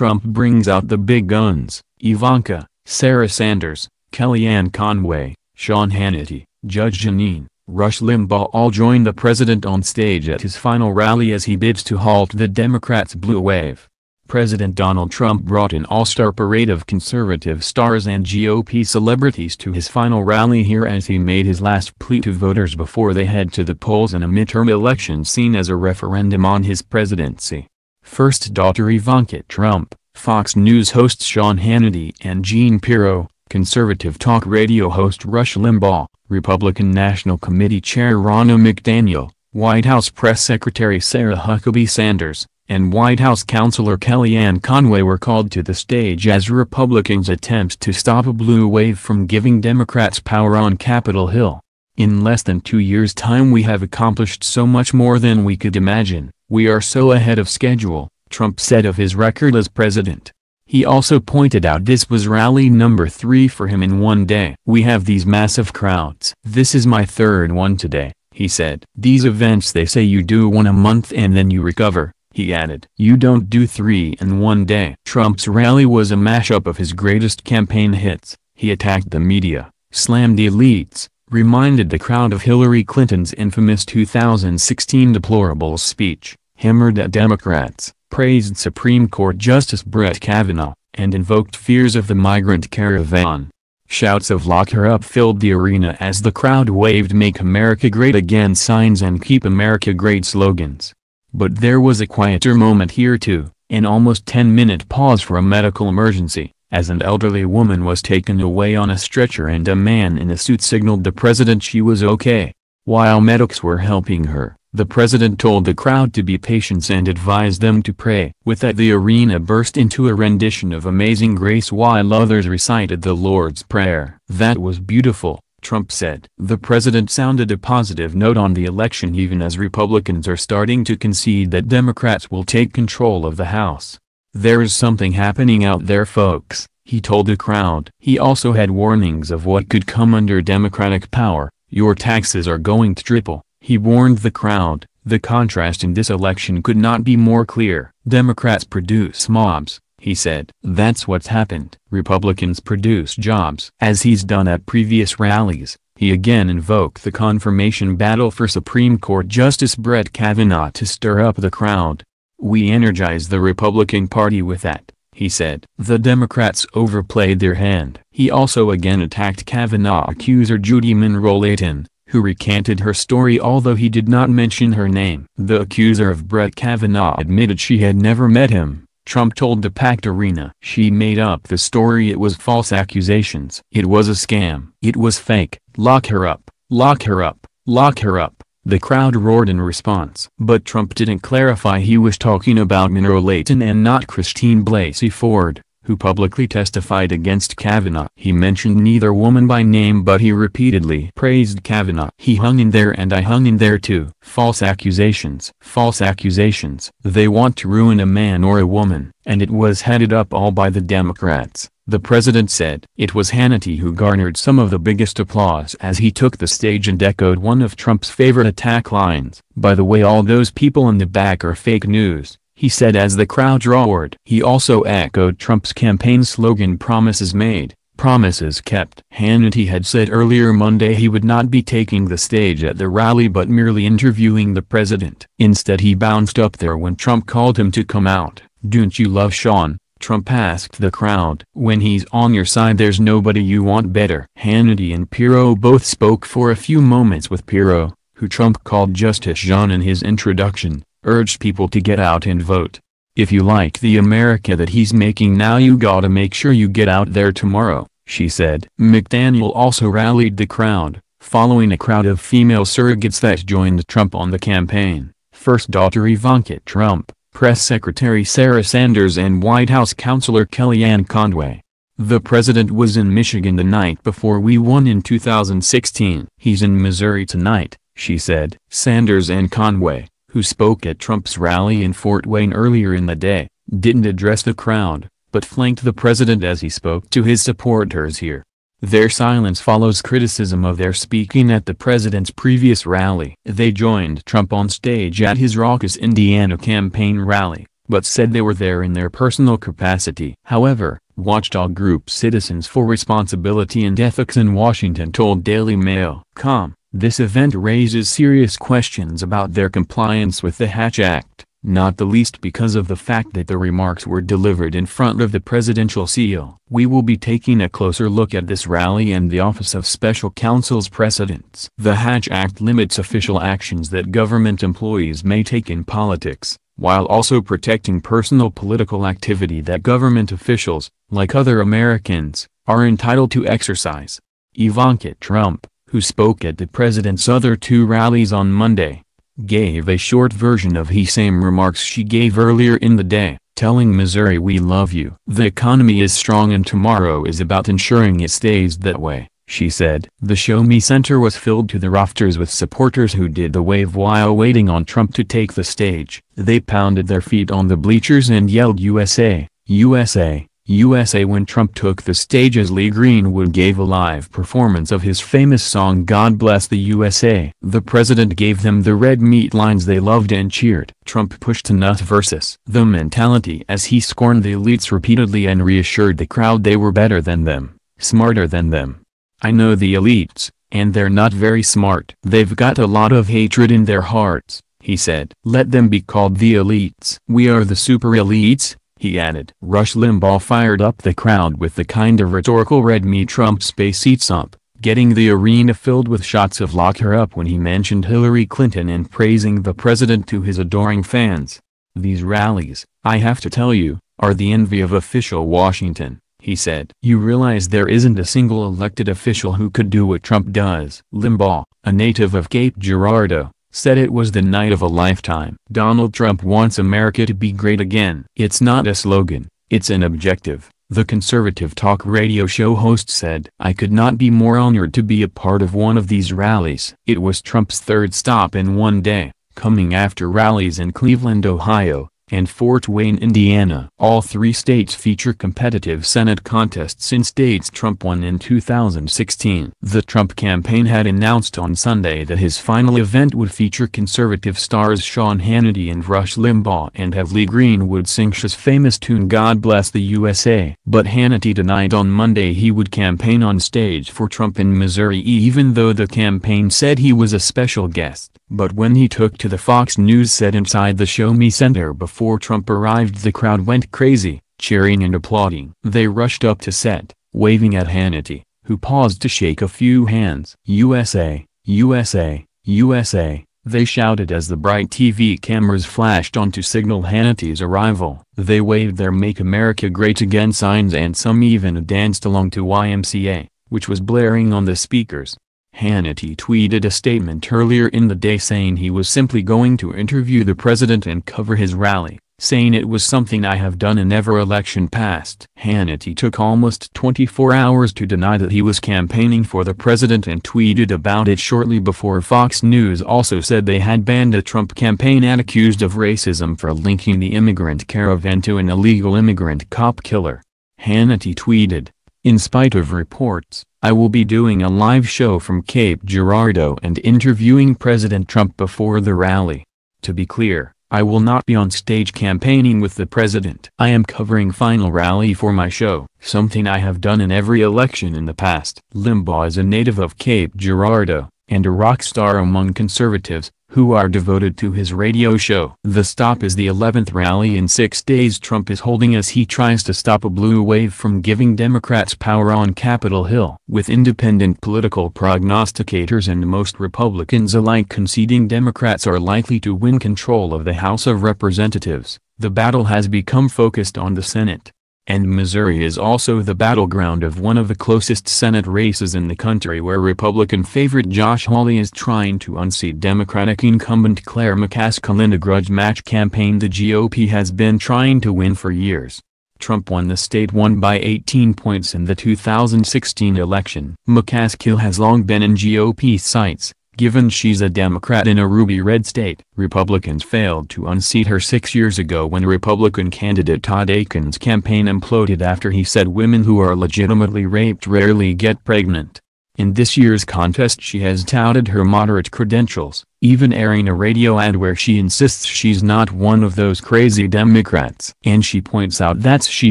Trump brings out the big guns, Ivanka, Sarah Sanders, Kellyanne Conway, Sean Hannity, Judge Jeanine, Rush Limbaugh all join the president on stage at his final rally as he bids to halt the Democrats' blue wave. President Donald Trump brought an all-star parade of conservative stars and GOP celebrities to his final rally here as he made his last plea to voters before they head to the polls in a midterm election seen as a referendum on his presidency. First daughter Ivanka Trump, Fox News hosts Sean Hannity and Jean Pirro, conservative talk radio host Rush Limbaugh, Republican National Committee Chair Ronna McDaniel, White House Press Secretary Sarah Huckabee Sanders, and White House counselor Kellyanne Conway were called to the stage as Republicans attempt to stop a blue wave from giving Democrats power on Capitol Hill. In less than two years' time we have accomplished so much more than we could imagine. We are so ahead of schedule, Trump said of his record as president. He also pointed out this was rally number three for him in one day. We have these massive crowds. This is my third one today, he said. These events they say you do one a month and then you recover, he added. You don't do three in one day. Trump's rally was a mashup of his greatest campaign hits. He attacked the media, slammed the elites, reminded the crowd of Hillary Clinton's infamous 2016 deplorable speech, hammered at Democrats, praised Supreme Court Justice Brett Kavanaugh, and invoked fears of the migrant caravan. Shouts of lock her up filled the arena as the crowd waved Make America Great Again signs and Keep America Great slogans. But there was a quieter moment here too, an almost 10-minute pause for a medical emergency as an elderly woman was taken away on a stretcher and a man in a suit signaled the president she was okay. While medics were helping her, the president told the crowd to be patient and advised them to pray. With that the arena burst into a rendition of Amazing Grace while others recited the Lord's Prayer. That was beautiful, Trump said. The president sounded a positive note on the election even as Republicans are starting to concede that Democrats will take control of the House. There's something happening out there folks, he told the crowd. He also had warnings of what could come under Democratic power, your taxes are going to triple, he warned the crowd. The contrast in this election could not be more clear. Democrats produce mobs, he said. That's what's happened. Republicans produce jobs. As he's done at previous rallies, he again invoked the confirmation battle for Supreme Court Justice Brett Kavanaugh to stir up the crowd. We energize the Republican Party with that, he said. The Democrats overplayed their hand. He also again attacked Kavanaugh accuser Judy Monroe Layton, who recanted her story although he did not mention her name. The accuser of Brett Kavanaugh admitted she had never met him. Trump told the packed arena. She made up the story it was false accusations. It was a scam. It was fake. Lock her up. Lock her up. Lock her up. The crowd roared in response. But Trump didn't clarify he was talking about Monroe Layton and not Christine Blasey Ford, who publicly testified against Kavanaugh. He mentioned neither woman by name but he repeatedly praised Kavanaugh. He hung in there and I hung in there too. False accusations. False accusations. They want to ruin a man or a woman. And it was headed up all by the Democrats. The president said. It was Hannity who garnered some of the biggest applause as he took the stage and echoed one of Trump's favorite attack lines. By the way all those people in the back are fake news, he said as the crowd roared. He also echoed Trump's campaign slogan promises made, promises kept. Hannity had said earlier Monday he would not be taking the stage at the rally but merely interviewing the president. Instead he bounced up there when Trump called him to come out. Don't you love Sean? Trump asked the crowd. When he's on your side there's nobody you want better. Hannity and Pirro both spoke for a few moments with Pirro, who Trump called Justice John in his introduction, urged people to get out and vote. If you like the America that he's making now you gotta make sure you get out there tomorrow, she said. McDaniel also rallied the crowd, following a crowd of female surrogates that joined Trump on the campaign, first daughter Ivanka Trump, Press Secretary Sarah Sanders and White House counselor Kellyanne Conway. The president was in Michigan the night before we won in 2016. He's in Missouri tonight, she said. Sanders and Conway, who spoke at Trump's rally in Fort Wayne earlier in the day, didn't address the crowd, but flanked the president as he spoke to his supporters here. Their silence follows criticism of their speaking at the president's previous rally. They joined Trump on stage at his raucous Indiana campaign rally, but said they were there in their personal capacity. However, watchdog group Citizens for Responsibility and Ethics in Washington told Daily Mail.com, this event raises serious questions about their compliance with the Hatch Act not the least because of the fact that the remarks were delivered in front of the presidential seal. We will be taking a closer look at this rally and the Office of Special Counsel's precedents. The Hatch Act limits official actions that government employees may take in politics, while also protecting personal political activity that government officials, like other Americans, are entitled to exercise. Ivanka Trump, who spoke at the president's other two rallies on Monday, gave a short version of he same remarks she gave earlier in the day, telling Missouri we love you. The economy is strong and tomorrow is about ensuring it stays that way, she said. The Show Me Center was filled to the rafters with supporters who did the wave while waiting on Trump to take the stage. They pounded their feet on the bleachers and yelled USA, USA. USA When Trump took the stage as Lee Greenwood gave a live performance of his famous song God Bless the USA. The president gave them the red meat lines they loved and cheered. Trump pushed nut versus the mentality as he scorned the elites repeatedly and reassured the crowd they were better than them, smarter than them. I know the elites, and they're not very smart. They've got a lot of hatred in their hearts, he said. Let them be called the elites. We are the super elites, he added. Rush Limbaugh fired up the crowd with the kind of rhetorical red meat Trump space eats up, getting the arena filled with shots of lock her up when he mentioned Hillary Clinton and praising the president to his adoring fans. These rallies, I have to tell you, are the envy of official Washington, he said. You realize there isn't a single elected official who could do what Trump does. Limbaugh, a native of Cape Girardeau, said it was the night of a lifetime. Donald Trump wants America to be great again. It's not a slogan, it's an objective, the conservative talk radio show host said. I could not be more honored to be a part of one of these rallies. It was Trump's third stop in one day, coming after rallies in Cleveland, Ohio, and Fort Wayne, Indiana. All three states feature competitive Senate contests in states Trump won in 2016. The Trump campaign had announced on Sunday that his final event would feature conservative stars Sean Hannity and Rush Limbaugh and have Lee Greenwood sing his famous tune God Bless the USA. But Hannity denied on Monday he would campaign on stage for Trump in Missouri even though the campaign said he was a special guest. But when he took to the Fox News set inside the Show Me Center before Trump arrived the crowd went crazy, cheering and applauding. They rushed up to set, waving at Hannity, who paused to shake a few hands. USA, USA, USA, they shouted as the bright TV cameras flashed on to signal Hannity's arrival. They waved their Make America Great Again signs and some even danced along to YMCA, which was blaring on the speakers. Hannity tweeted a statement earlier in the day saying he was simply going to interview the president and cover his rally, saying it was something I have done in every election past. Hannity took almost 24 hours to deny that he was campaigning for the president and tweeted about it shortly before Fox News also said they had banned a Trump campaign ad accused of racism for linking the immigrant caravan to an illegal immigrant cop killer. Hannity tweeted, in spite of reports I will be doing a live show from Cape Girardeau and interviewing President Trump before the rally. To be clear, I will not be on stage campaigning with the president. I am covering final rally for my show, something I have done in every election in the past. Limbaugh is a native of Cape Girardeau, and a rock star among conservatives, who are devoted to his radio show. The stop is the 11th rally in six days Trump is holding as he tries to stop a blue wave from giving Democrats power on Capitol Hill. With independent political prognosticators and most Republicans alike conceding Democrats are likely to win control of the House of Representatives, the battle has become focused on the Senate and Missouri is also the battleground of one of the closest Senate races in the country where Republican favorite Josh Hawley is trying to unseat Democratic incumbent Claire McCaskill in a grudge match campaign the GOP has been trying to win for years. Trump won the state won by 18 points in the 2016 election. McCaskill has long been in GOP sights, Given she's a Democrat in a ruby-red state, Republicans failed to unseat her six years ago when Republican candidate Todd Akin's campaign imploded after he said women who are legitimately raped rarely get pregnant. In this year's contest she has touted her moderate credentials, even airing a radio ad where she insists she's not one of those crazy Democrats. And she points out that she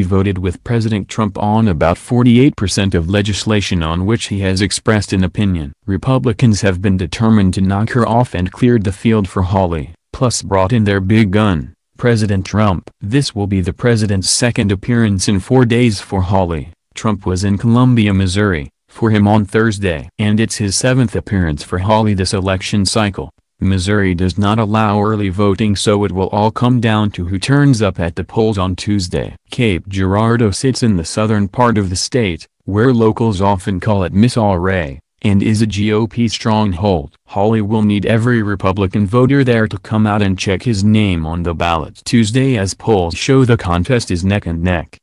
voted with President Trump on about 48% of legislation on which he has expressed an opinion. Republicans have been determined to knock her off and cleared the field for Hawley, plus brought in their big gun, President Trump. This will be the president's second appearance in four days for Hawley. Trump was in Columbia, Missouri for him on Thursday. And it's his seventh appearance for Hawley this election cycle. Missouri does not allow early voting so it will all come down to who turns up at the polls on Tuesday. Cape Girardeau sits in the southern part of the state, where locals often call it Miss Array, and is a GOP stronghold. Hawley will need every Republican voter there to come out and check his name on the ballot Tuesday as polls show the contest is neck and neck.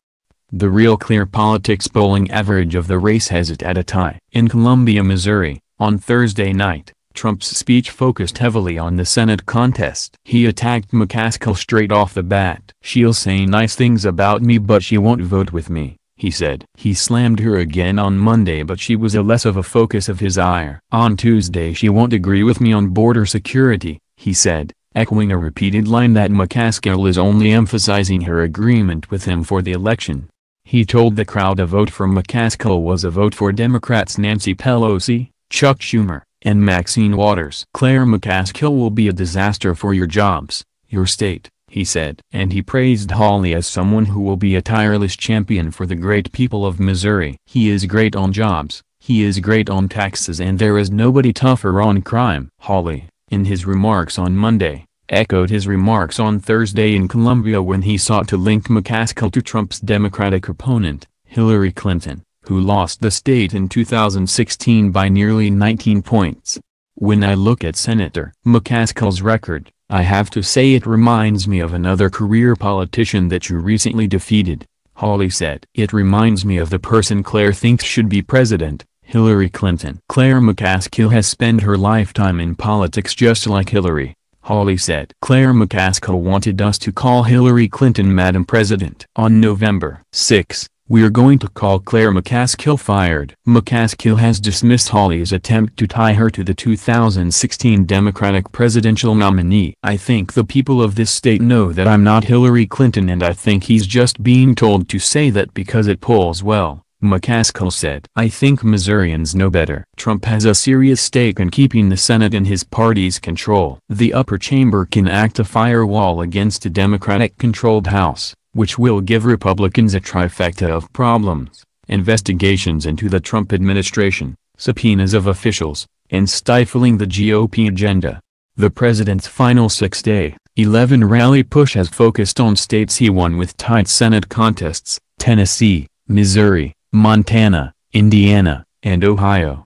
The real clear politics polling average of the race has it at a tie. In Columbia, Missouri, on Thursday night, Trump's speech focused heavily on the Senate contest. He attacked McCaskill straight off the bat. She'll say nice things about me but she won't vote with me, he said. He slammed her again on Monday but she was a less of a focus of his ire. On Tuesday she won't agree with me on border security, he said, echoing a repeated line that McCaskill is only emphasizing her agreement with him for the election. He told the crowd a vote for McCaskill was a vote for Democrats Nancy Pelosi, Chuck Schumer, and Maxine Waters. Claire McCaskill will be a disaster for your jobs, your state, he said. And he praised Hawley as someone who will be a tireless champion for the great people of Missouri. He is great on jobs, he is great on taxes and there is nobody tougher on crime. Hawley, in his remarks on Monday, echoed his remarks on Thursday in Columbia when he sought to link McCaskill to Trump's Democratic opponent, Hillary Clinton, who lost the state in 2016 by nearly 19 points. When I look at Senator McCaskill's record, I have to say it reminds me of another career politician that you recently defeated, Hawley said. It reminds me of the person Claire thinks should be president, Hillary Clinton. Claire McCaskill has spent her lifetime in politics just like Hillary, Hawley said. Claire McCaskill wanted us to call Hillary Clinton Madam President. On November 6, we're going to call Claire McCaskill fired. McCaskill has dismissed Hawley's attempt to tie her to the 2016 Democratic presidential nominee. I think the people of this state know that I'm not Hillary Clinton and I think he's just being told to say that because it polls well. McCaskill said. I think Missourians know better. Trump has a serious stake in keeping the Senate in his party's control. The upper chamber can act a firewall against a Democratic-controlled House, which will give Republicans a trifecta of problems, investigations into the Trump administration, subpoenas of officials, and stifling the GOP agenda. The president's final six-day, 11 rally push has focused on states he won with tight Senate contests, Tennessee, Missouri, Montana, Indiana, and Ohio.